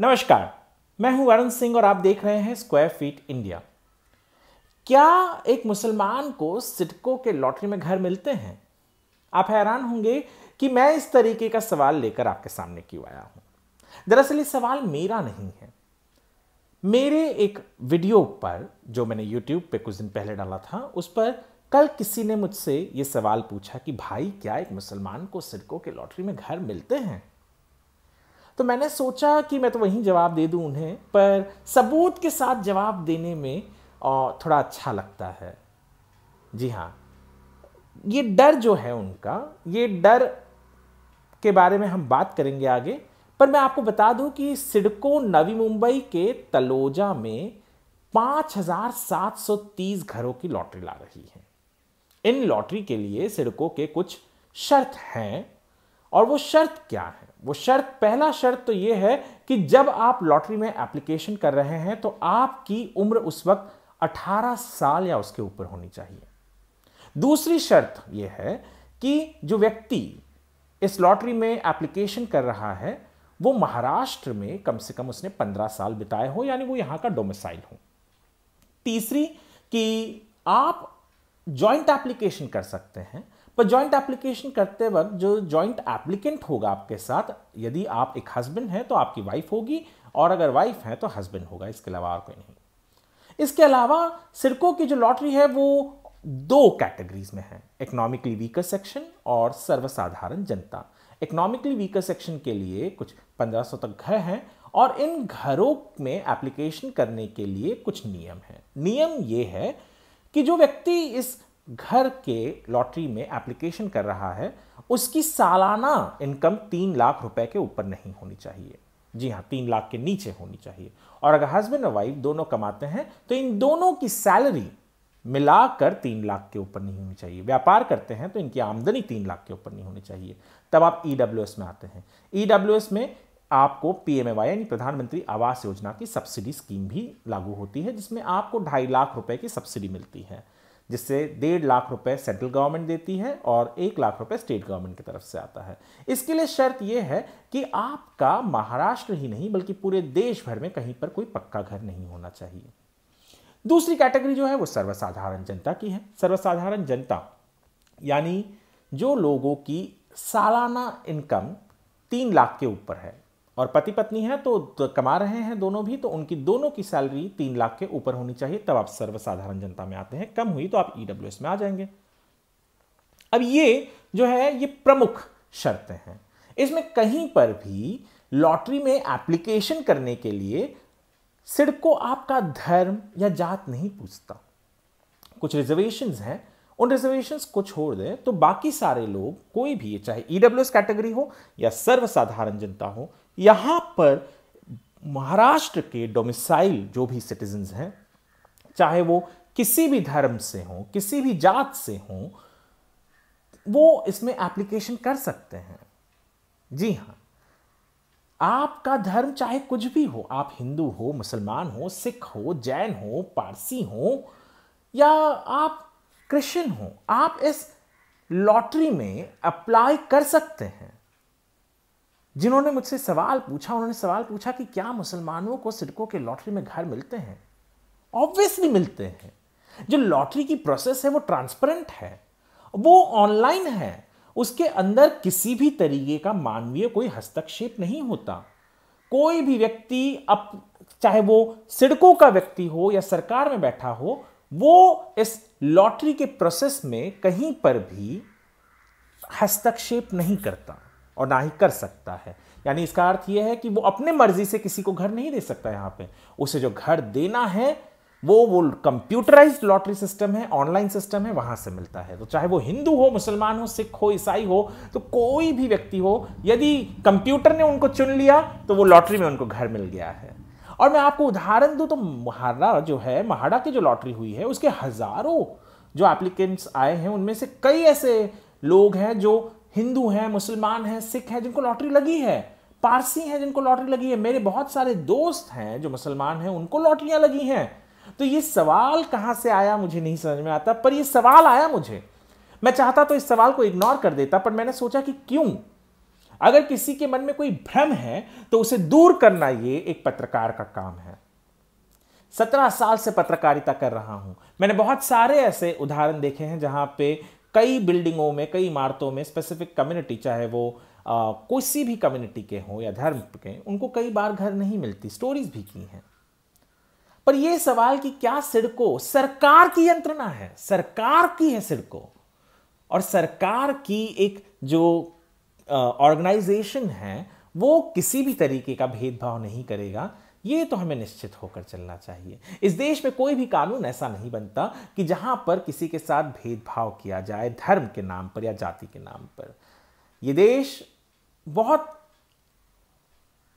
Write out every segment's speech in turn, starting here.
नमस्कार मैं हूं वरुण सिंह और आप देख रहे हैं स्क्वायर फीट इंडिया क्या एक मुसलमान को सिटकों के लॉटरी में घर मिलते हैं आप हैरान होंगे कि मैं इस तरीके का सवाल लेकर आपके सामने क्यों आया हूं दरअसल ये सवाल मेरा नहीं है मेरे एक वीडियो पर जो मैंने यूट्यूब पे कुछ दिन पहले डाला था उस पर कल किसी ने मुझसे ये सवाल पूछा कि भाई क्या एक मुसलमान को सिरकों के लॉटरी में घर मिलते हैं तो मैंने सोचा कि मैं तो वहीं जवाब दे दूं उन्हें पर सबूत के साथ जवाब देने में थोड़ा अच्छा लगता है जी हाँ ये डर जो है उनका ये डर के बारे में हम बात करेंगे आगे पर मैं आपको बता दूं कि सिडको नवी मुंबई के तलोजा में 5,730 घरों की लॉटरी ला रही है इन लॉटरी के लिए सिडको के कुछ शर्त हैं और वो शर्त क्या है वो शर्त पहला शर्त तो ये है कि जब आप लॉटरी में एप्लीकेशन कर रहे हैं तो आपकी उम्र उस वक्त 18 साल या उसके ऊपर होनी चाहिए दूसरी शर्त यह है कि जो व्यक्ति इस लॉटरी में एप्लीकेशन कर रहा है वो महाराष्ट्र में कम से कम उसने 15 साल बिताए हो यानी वो यहां का डोमिसाइल हो तीसरी कि आप ज्वाइंट एप्लीकेशन कर सकते हैं पर जॉइंट एप्लीकेशन करते वक्त जो जॉइंट एप्लीकेंट होगा आपके साथ यदि आप एक हस्बैंड हैं तो आपकी वाइफ होगी और अगर वाइफ हैं तो हस्बैंड होगा इसके अलावा और कोई नहीं इसके अलावा सिरको की जो लॉटरी है वो दो कैटेगरीज में है इकोनॉमिकली वीकर सेक्शन और सर्वसाधारण जनता इकोनॉमिकली वीकर सेक्शन के लिए कुछ 1500 तक घर हैं और इन घरों में एप्लीकेशन करने के लिए कुछ नियम हैं नियम ये है कि जो व्यक्ति इस घर के लॉटरी में एप्लीकेशन कर रहा है उसकी सालाना इनकम तीन लाख रुपए के ऊपर नहीं होनी चाहिए जी हाँ तीन लाख के नीचे होनी चाहिए और अगर हस्बैंड और वाइफ दोनों कमाते हैं तो इन दोनों की सैलरी मिलाकर तीन लाख के ऊपर नहीं होनी चाहिए व्यापार करते हैं तो इनकी आमदनी तीन लाख के ऊपर नहीं होनी चाहिए तब आप ई e में आते हैं ई e में आपको पी यानी प्रधानमंत्री आवास योजना की सब्सिडी स्कीम भी लागू होती है जिसमें आपको ढाई लाख रुपए की सब्सिडी मिलती है जिससे डेढ़ लाख रुपए सेंट्रल गवर्नमेंट देती है और एक लाख रुपए स्टेट गवर्नमेंट की तरफ से आता है इसके लिए शर्त यह है कि आपका महाराष्ट्र ही नहीं बल्कि पूरे देश भर में कहीं पर कोई पक्का घर नहीं होना चाहिए दूसरी कैटेगरी जो है वो सर्वसाधारण जनता की है सर्वसाधारण जनता यानी जो लोगों की सालाना इनकम तीन लाख के ऊपर है और पति पत्नी है तो कमा रहे हैं दोनों भी तो उनकी दोनों की सैलरी तीन लाख के ऊपर होनी चाहिए तब आप सर्वसाधारण जनता में आते हैं कम हुई तो आप ईडब्ल्यू e में आ जाएंगे अब ये जो है ये प्रमुख शर्तें हैं इसमें कहीं पर भी लॉटरी में एप्लीकेशन करने के लिए सिडको आपका धर्म या जात नहीं पूछता कुछ रिजर्वेशन हैं उन रिजर्वेशन को छोड़ दें तो बाकी सारे लोग कोई भी चाहे ईडब्ल्यू e कैटेगरी हो या सर्वसाधारण जनता हो यहां पर महाराष्ट्र के डोमिसाइल जो भी सिटीजन हैं चाहे वो किसी भी धर्म से हों किसी भी जात से हों वो इसमें एप्लीकेशन कर सकते हैं जी हाँ आपका धर्म चाहे कुछ भी हो आप हिंदू हो मुसलमान हो सिख हो जैन हो पारसी हो या आप क्रिश्चियन हो आप इस लॉटरी में अप्लाई कर सकते हैं जिन्होंने मुझसे सवाल पूछा उन्होंने सवाल पूछा कि क्या मुसलमानों को सिडकों के लॉटरी में घर मिलते हैं ऑब्वियसली मिलते हैं जो लॉटरी की प्रोसेस है वो ट्रांसपेरेंट है वो ऑनलाइन है उसके अंदर किसी भी तरीके का मानवीय कोई हस्तक्षेप नहीं होता कोई भी व्यक्ति अप चाहे वो सिड़कों का व्यक्ति हो या सरकार में बैठा हो वो इस लॉटरी के प्रोसेस में कहीं पर भी हस्तक्षेप नहीं करता और ना ही कर सकता है यानी इसका अर्थ यह है कि वो अपने मर्जी से किसी को घर नहीं दे सकता यहाँ पे उसे जो घर देना है वो वो कंप्यूटराइज लॉटरी सिस्टम है ऑनलाइन सिस्टम है वहां से मिलता है तो चाहे वो हिंदू हो मुसलमान हो सिख हो ईसाई हो तो कोई भी व्यक्ति हो यदि कंप्यूटर ने उनको चुन लिया तो वो लॉटरी में उनको घर मिल गया है और मैं आपको उदाहरण दूँ तो महाड़ा जो है महाड़ा की जो लॉटरी हुई है उसके हज़ारों जो एप्लीकेंट्स आए हैं उनमें से कई ऐसे लोग हैं जो हिंदू हैं मुसलमान हैं सिख हैं जिनको लॉटरी लगी है पारसी हैं जिनको लॉटरी लगी है मेरे बहुत सारे दोस्त हैं जो मुसलमान हैं उनको लॉटरियां लगी हैं तो ये सवाल कहाँ से आया मुझे नहीं समझ में आता पर ये सवाल आया मुझे मैं चाहता तो इस सवाल को इग्नोर कर देता पर मैंने सोचा कि क्यों अगर किसी के मन में कोई भ्रम है तो उसे दूर करना ये एक पत्रकार का काम है सत्रह साल से पत्रकारिता कर रहा हूं मैंने बहुत सारे ऐसे उदाहरण देखे हैं जहां पे कई बिल्डिंगों में कई इमारतों में स्पेसिफिक कम्युनिटी चाहे वो किसी भी कम्युनिटी के हों या धर्म के उनको कई बार घर नहीं मिलती स्टोरीज भी की हैं पर यह सवाल कि क्या सिडको सरकार की यंत्रणा है सरकार की है सिडको और सरकार की एक जो ऑर्गेनाइजेशन है वो किसी भी तरीके का भेदभाव नहीं करेगा ये तो हमें निश्चित होकर चलना चाहिए इस देश में कोई भी कानून ऐसा नहीं बनता कि जहां पर किसी के साथ भेदभाव किया जाए धर्म के नाम पर या जाति के नाम पर यह देश बहुत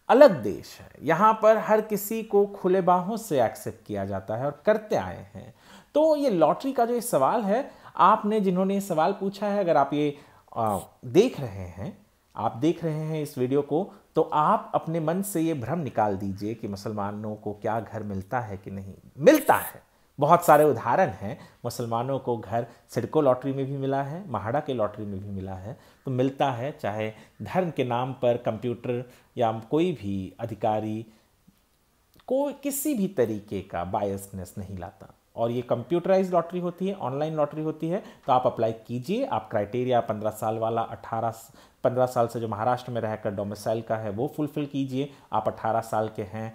अलग देश है यहां पर हर किसी को खुले बाहों से एक्सेप्ट किया जाता है और करते आए हैं तो ये लॉटरी का जो ये सवाल है आपने जिन्होंने ये सवाल पूछा है अगर आप ये आ, देख रहे हैं आप देख रहे हैं इस वीडियो को तो आप अपने मन से ये भ्रम निकाल दीजिए कि मुसलमानों को क्या घर मिलता है कि नहीं मिलता है बहुत सारे उदाहरण हैं मुसलमानों को घर सिडको लॉटरी में भी मिला है महाड़ा के लॉटरी में भी मिला है तो मिलता है चाहे धर्म के नाम पर कंप्यूटर या कोई भी अधिकारी को किसी भी तरीके का बायसनेस नहीं लाता और ये कंप्यूटराइज लॉटरी होती है ऑनलाइन लॉटरी होती है तो आप अप्लाई कीजिए आप क्राइटेरिया पंद्रह साल वाला अठारह पंद्रह साल से जो महाराष्ट्र में रहकर डोमिसाइल का है वो फुलफिल कीजिए आप अठारह साल के हैं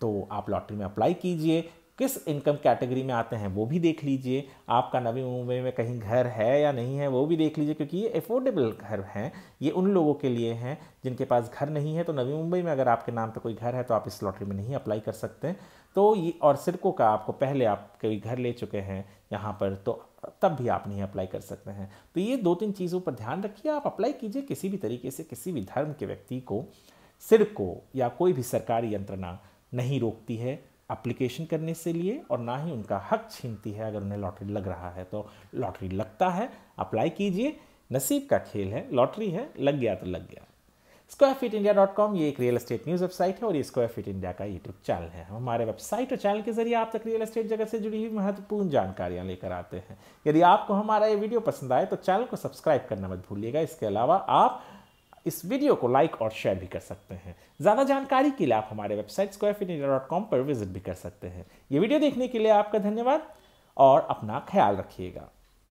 तो आप लॉटरी में अप्लाई कीजिए किस इनकम कैटेगरी में आते हैं वो भी देख लीजिए आपका नवी मुंबई में कहीं घर है या नहीं है वो भी देख लीजिए क्योंकि ये अफोर्डेबल घर हैं ये उन लोगों के लिए हैं जिनके पास घर नहीं है तो नवी मुंबई में अगर आपके नाम पे कोई घर है तो आप इस लॉटरी में नहीं अप्लाई कर सकते तो ये और सिरको का आपको पहले आप कभी घर ले चुके हैं यहाँ पर तो तब भी आप नहीं अप्लाई कर सकते हैं तो ये दो तीन चीज़ों पर ध्यान रखिए आप अप्लाई कीजिए किसी भी तरीके से किसी भी धर्म के व्यक्ति को सिर को या कोई भी सरकारी यंत्रणा नहीं रोकती है अप्लीकेशन करने से लिए और ना ही उनका हक छीनती है अगर उन्हें लॉटरी लग रहा है तो लॉटरी लगता है अप्लाई कीजिए नसीब का खेल है लॉटरी है लग गया तो लग गया square feet India dot com ये एक रियल एस्टेट न्यूज़ वेबसाइट है और ये स्क्वायर फीट इंडिया का यूट्यूब चैनल है हमारे वेबसाइट और चैनल के जरिए आप तक रियल एस्टेट जगत से जुड़ी हुई महत्वपूर्ण जानकारियां लेकर आते हैं यदि आपको हमारा ये वीडियो पसंद आए तो चैनल को सब्सक्राइब करना मत भूलिएगा इसके अलावा आप इस वीडियो को लाइक और शेयर भी कर सकते हैं ज़्यादा जानकारी के लिए आप हमारे website square feet India dot com पर विजिट भी कर सकते हैं ये वीडियो देखने के लिए आपका धन्यवाद और अपना ख्याल रखिएगा